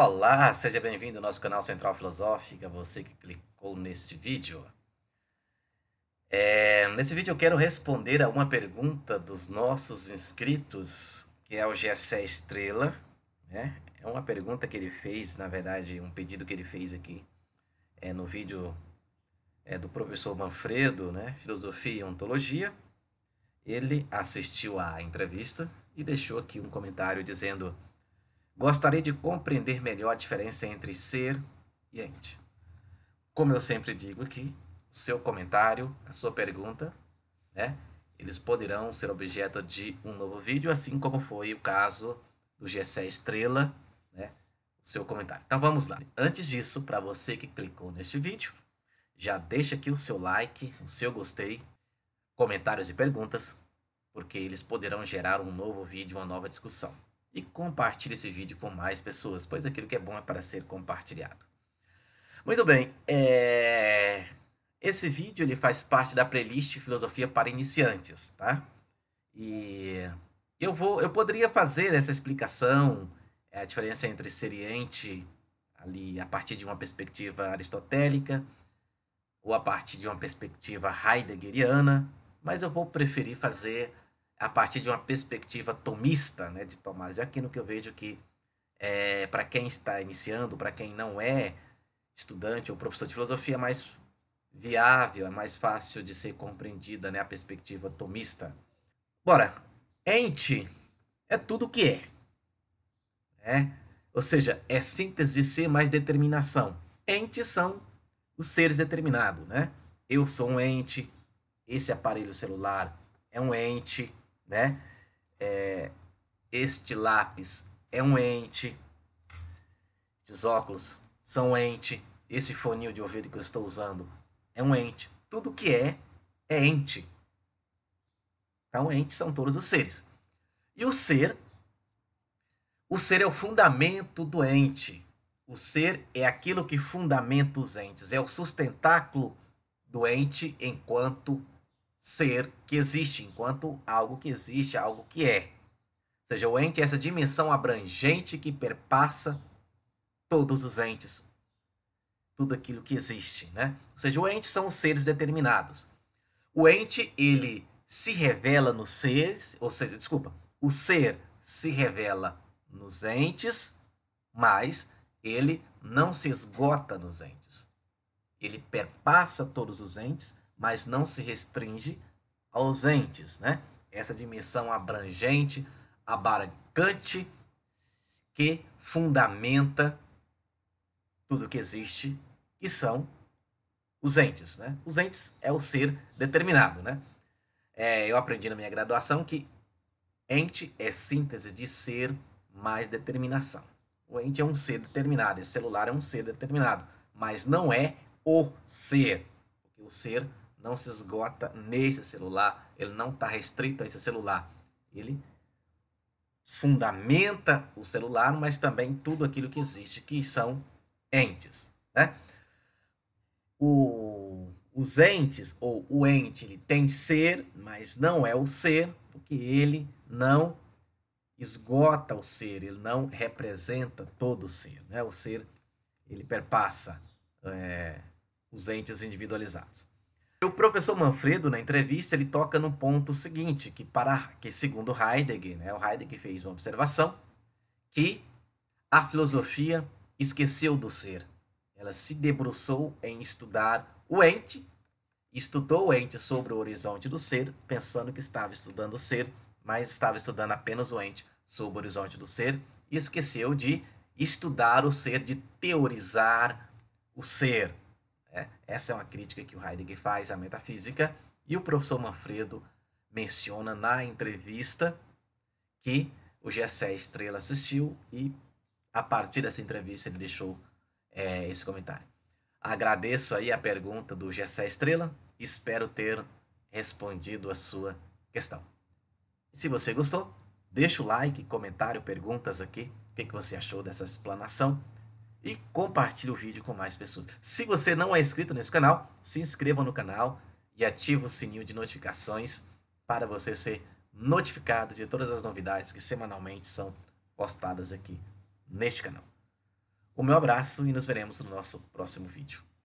Olá, seja bem-vindo ao nosso canal Central Filosófica, você que clicou neste vídeo. É, nesse vídeo eu quero responder a uma pergunta dos nossos inscritos, que é o GSE Estrela. Né? É uma pergunta que ele fez, na verdade, um pedido que ele fez aqui é, no vídeo é, do professor Manfredo, né? Filosofia e Ontologia. Ele assistiu à entrevista e deixou aqui um comentário dizendo... Gostaria de compreender melhor a diferença entre ser e ente. Como eu sempre digo aqui, seu comentário, a sua pergunta, né? Eles poderão ser objeto de um novo vídeo, assim como foi o caso do Gessé Estrela, né? Seu comentário. Então vamos lá. Antes disso, para você que clicou neste vídeo, já deixa aqui o seu like, o seu gostei, comentários e perguntas, porque eles poderão gerar um novo vídeo, uma nova discussão e compartilhe esse vídeo com mais pessoas, pois aquilo que é bom é para ser compartilhado. Muito bem, é... esse vídeo ele faz parte da playlist Filosofia para Iniciantes, tá? E eu vou, eu poderia fazer essa explicação, a diferença entre seriente ali a partir de uma perspectiva aristotélica ou a partir de uma perspectiva heideggeriana, mas eu vou preferir fazer a partir de uma perspectiva tomista né, de Tomás de Aquino, que eu vejo que, é, para quem está iniciando, para quem não é estudante ou professor de filosofia, é mais viável, é mais fácil de ser compreendida né, a perspectiva tomista. Bora, ente é tudo o que é. né? Ou seja, é síntese de ser mais determinação. Entes são os seres determinados, né? Eu sou um ente, esse aparelho celular é um ente, né? É, este lápis é um ente. Estes óculos são um ente. Esse fonil de ouvido que eu estou usando é um ente. Tudo que é, é ente. Então, ente são todos os seres. E o ser, o ser é o fundamento do ente. O ser é aquilo que fundamenta os entes, é o sustentáculo do ente enquanto ser que existe, enquanto algo que existe, algo que é. Ou seja, o ente é essa dimensão abrangente que perpassa todos os entes, tudo aquilo que existe, né? Ou seja, o ente são os seres determinados. O ente, ele se revela nos seres, ou seja, desculpa, o ser se revela nos entes, mas ele não se esgota nos entes. Ele perpassa todos os entes mas não se restringe aos entes, né? Essa dimensão abrangente, abarcante, que fundamenta tudo que existe, que são os entes, né? Os entes é o ser determinado, né? É, eu aprendi na minha graduação que ente é síntese de ser mais determinação. O ente é um ser determinado, esse celular é um ser determinado, mas não é o ser, porque o ser não se esgota nesse celular, ele não está restrito a esse celular. Ele fundamenta o celular, mas também tudo aquilo que existe, que são entes. Né? O, os entes, ou o ente, ele tem ser, mas não é o ser, porque ele não esgota o ser, ele não representa todo o ser. Né? O ser, ele perpassa é, os entes individualizados. O professor Manfredo, na entrevista, ele toca no ponto seguinte, que, para, que segundo Heidegger, né, o Heidegger fez uma observação, que a filosofia esqueceu do ser. Ela se debruçou em estudar o ente, estudou o ente sobre o horizonte do ser, pensando que estava estudando o ser, mas estava estudando apenas o ente sobre o horizonte do ser, e esqueceu de estudar o ser, de teorizar o ser. Né? essa é uma crítica que o Heidegger faz à metafísica. E o professor Manfredo menciona na entrevista que o Gessé Estrela assistiu e, a partir dessa entrevista, ele deixou é, esse comentário. Agradeço aí a pergunta do Gessé Estrela. Espero ter respondido a sua questão. Se você gostou, deixa o like, comentário, perguntas aqui. O que, que você achou dessa explanação? e compartilhe o vídeo com mais pessoas. Se você não é inscrito nesse canal, se inscreva no canal e ative o sininho de notificações para você ser notificado de todas as novidades que semanalmente são postadas aqui neste canal. O meu abraço e nos veremos no nosso próximo vídeo.